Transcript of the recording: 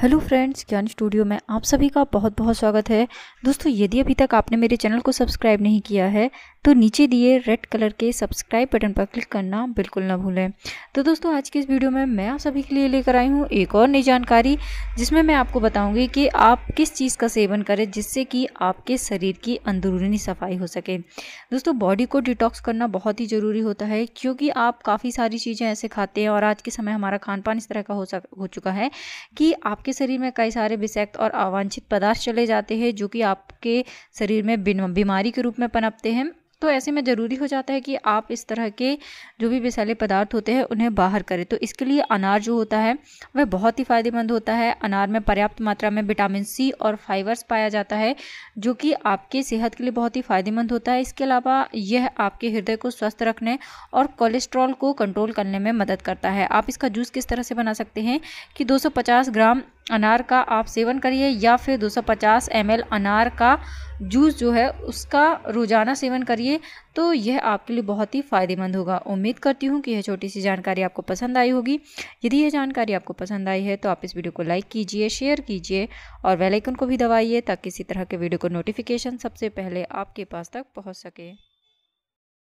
hello friends ज्ञान studio में आप सभी का बहुत बहुत स्वागत है दोस्तों यदि अभी तक आपने मेरे चैनल को सब्सक्राइब नहीं किया है तो नीचे दिए रेड कलर के सब्सक्राइब बटन पर क्लिक करना बिल्कुल ना भूलें तो दोस्तों आज की इस वीडियो में मैं आप सभी के लिए लेकर आई हूँ एक और नई जानकारी जिसमें मैं आपको बताऊँगी कि आप किस चीज़ का सेवन करें जिससे कि आपके शरीर की अंदरूनी सफाई हो सके दोस्तों बॉडी को डिटॉक्स करना बहुत ही ज़रूरी होता है क्योंकि आप काफ़ी सारी चीज़ें ऐसे खाते हैं और आज के समय हमारा खान पान इस तरह का हो सक हो चुका है कि आप आपके शरीर में कई सारे विषैक्त और अवांछित पदार्थ चले जाते हैं जो कि आपके शरीर में बीमारी के रूप में पनपते हैं तो ऐसे में ज़रूरी हो जाता है कि आप इस तरह के जो भी विषैले पदार्थ होते हैं उन्हें बाहर करें तो इसके लिए अनार जो होता है वह बहुत ही फ़ायदेमंद होता है अनार में पर्याप्त मात्रा में विटामिन सी और फाइबर्स पाया जाता है जो कि आपके सेहत के लिए बहुत ही फ़ायदेमंद होता है इसके अलावा यह आपके हृदय को स्वस्थ रखने और कोलेस्ट्रॉल को कंट्रोल करने में मदद करता है आप इसका जूस किस तरह से बना सकते हैं कि दो ग्राम अनार का आप सेवन करिए या फिर 250 ml अनार का जूस जो है उसका रोज़ाना सेवन करिए तो यह आपके लिए बहुत ही फ़ायदेमंद होगा उम्मीद करती हूँ कि यह छोटी सी जानकारी आपको पसंद आई होगी यदि यह जानकारी आपको पसंद आई है तो आप इस वीडियो को लाइक कीजिए शेयर कीजिए और वेलाइकन को भी दबाइए ताकि इसी तरह के वीडियो को नोटिफिकेशन सबसे पहले आपके पास तक पहुँच सके